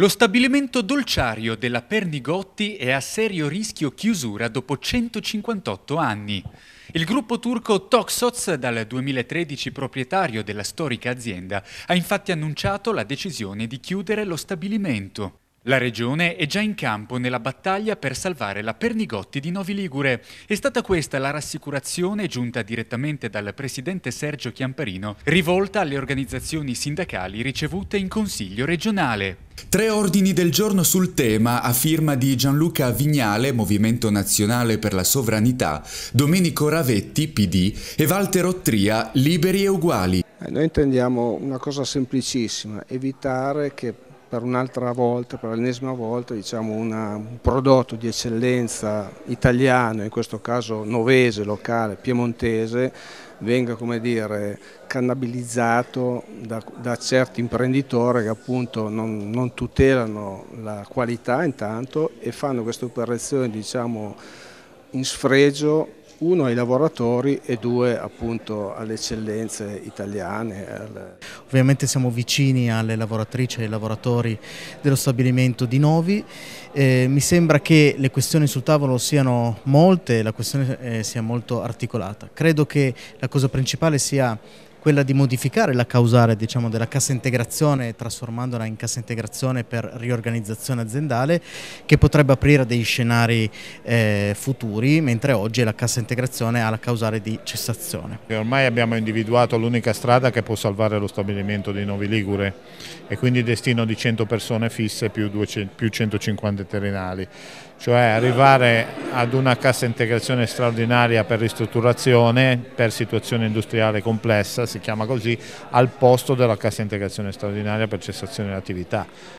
Lo stabilimento dolciario della Pernigotti è a serio rischio chiusura dopo 158 anni. Il gruppo turco Toksots, dal 2013 proprietario della storica azienda, ha infatti annunciato la decisione di chiudere lo stabilimento. La regione è già in campo nella battaglia per salvare la Pernigotti di Novi Ligure. È stata questa la rassicurazione giunta direttamente dal presidente Sergio Chiamparino, rivolta alle organizzazioni sindacali ricevute in consiglio regionale. Tre ordini del giorno sul tema a firma di Gianluca Vignale, Movimento Nazionale per la Sovranità, Domenico Ravetti, PD, e Walter Ottria, Liberi e Uguali. Eh, noi intendiamo una cosa semplicissima, evitare che per un'altra volta, per l'ennesima volta, diciamo una, un prodotto di eccellenza italiano, in questo caso novese, locale, piemontese, venga dire, cannabilizzato da, da, certi imprenditori che appunto non, non, tutelano la qualità intanto e fanno queste operazioni diciamo, in sfregio uno ai lavoratori e due appunto alle eccellenze italiane. Alle... Ovviamente siamo vicini alle lavoratrici e ai lavoratori dello stabilimento di Novi, eh, mi sembra che le questioni sul tavolo siano molte e la questione eh, sia molto articolata. Credo che la cosa principale sia quella di modificare la causale diciamo, della cassa integrazione trasformandola in cassa integrazione per riorganizzazione aziendale che potrebbe aprire dei scenari eh, futuri mentre oggi la cassa integrazione ha la causale di cessazione. Ormai abbiamo individuato l'unica strada che può salvare lo stabilimento di Novi Ligure e quindi destino di 100 persone fisse più, 200, più 150 terrenali, cioè arrivare ad una cassa integrazione straordinaria per ristrutturazione per situazione industriale complessa, si chiama così, al posto della cassa integrazione straordinaria per cessazione dell'attività.